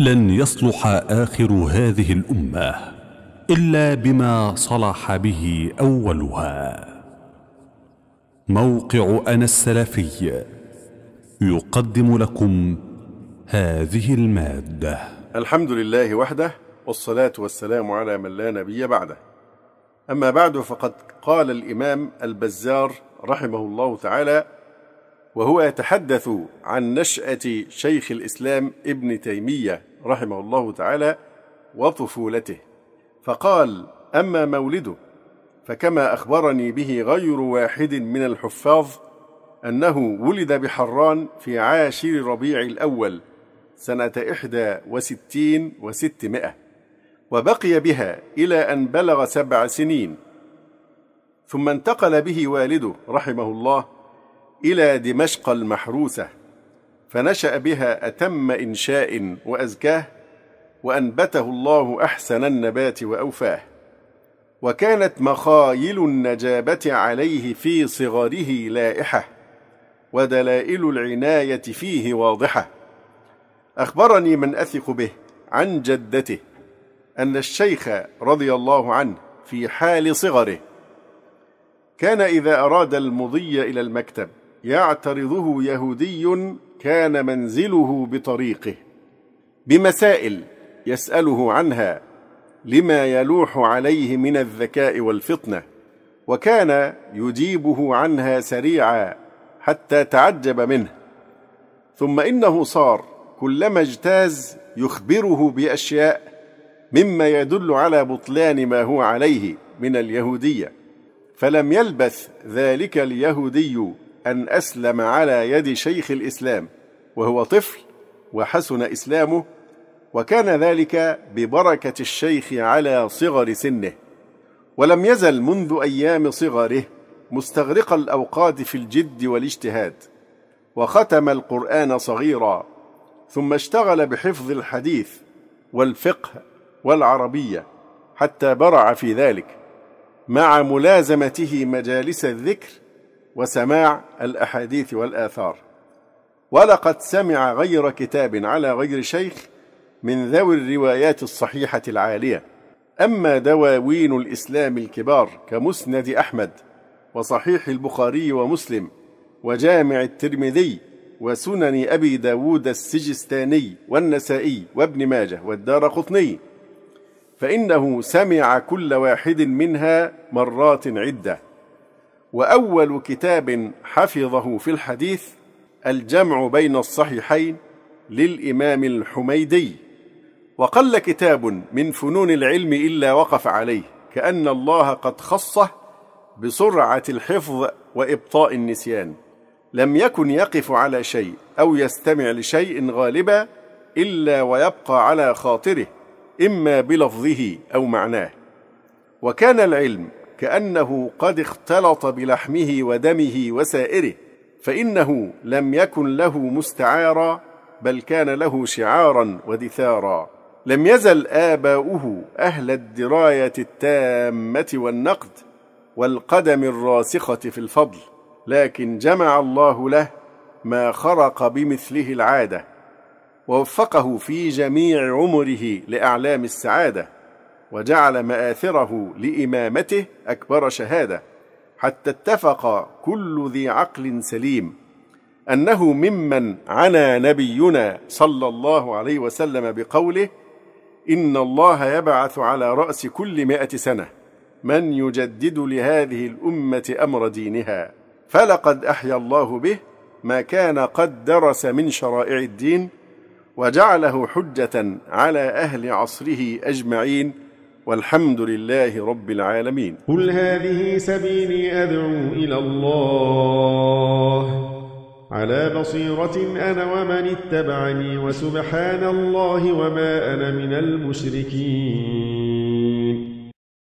لن يصلح اخر هذه الامه الا بما صلح به اولها موقع انا السلفي يقدم لكم هذه الماده الحمد لله وحده والصلاه والسلام على من لا نبي بعده اما بعد فقد قال الامام البزار رحمه الله تعالى وهو يتحدث عن نشاه شيخ الاسلام ابن تيميه رحمه الله تعالى وطفولته فقال اما مولده فكما اخبرني به غير واحد من الحفاظ انه ولد بحران في عاشر ربيع الاول سنه احدى وستين وستمائه وبقي بها الى ان بلغ سبع سنين ثم انتقل به والده رحمه الله الى دمشق المحروسه فنشأ بها أتم إنشاء وأزكاه وأنبته الله أحسن النبات وأوفاه وكانت مخايل النجابة عليه في صغره لائحة ودلائل العناية فيه واضحة أخبرني من أثق به عن جدته أن الشيخ رضي الله عنه في حال صغره كان إذا أراد المضي إلى المكتب يعترضه يهودي كان منزله بطريقه بمسائل يساله عنها لما يلوح عليه من الذكاء والفطنه وكان يجيبه عنها سريعا حتى تعجب منه ثم انه صار كلما اجتاز يخبره باشياء مما يدل على بطلان ما هو عليه من اليهوديه فلم يلبث ذلك اليهودي أن أسلم على يد شيخ الإسلام وهو طفل وحسن إسلامه وكان ذلك ببركة الشيخ على صغر سنه ولم يزل منذ أيام صغره مستغرق الأوقات في الجد والاجتهاد وختم القرآن صغيرا ثم اشتغل بحفظ الحديث والفقه والعربية حتى برع في ذلك مع ملازمته مجالس الذكر وسماع الأحاديث والآثار ولقد سمع غير كتاب على غير شيخ من ذوي الروايات الصحيحة العالية أما دواوين الإسلام الكبار كمسند أحمد وصحيح البخاري ومسلم وجامع الترمذي وسنن أبي داود السجستاني والنسائي وابن ماجه والدار قطني فإنه سمع كل واحد منها مرات عدة واول كتاب حفظه في الحديث الجمع بين الصحيحين للامام الحميدي وقل كتاب من فنون العلم الا وقف عليه كان الله قد خصه بسرعه الحفظ وابطاء النسيان لم يكن يقف على شيء او يستمع لشيء غالبا الا ويبقى على خاطره اما بلفظه او معناه وكان العلم كأنه قد اختلط بلحمه ودمه وسائره فإنه لم يكن له مستعارا بل كان له شعارا ودثارا لم يزل آباؤه أهل الدراية التامة والنقد والقدم الراسخة في الفضل لكن جمع الله له ما خرق بمثله العادة ووفقه في جميع عمره لأعلام السعادة وجعل مآثره لإمامته أكبر شهادة حتى اتفق كل ذي عقل سليم أنه ممن عنا نبينا صلى الله عليه وسلم بقوله إن الله يبعث على رأس كل مائة سنة من يجدد لهذه الأمة أمر دينها فلقد أحيا الله به ما كان قد درس من شرائع الدين وجعله حجة على أهل عصره أجمعين والحمد لله رب العالمين قل هذه سبيلي أدعو إلى الله على بصيرة أنا ومن اتبعني وسبحان الله وما أنا من المشركين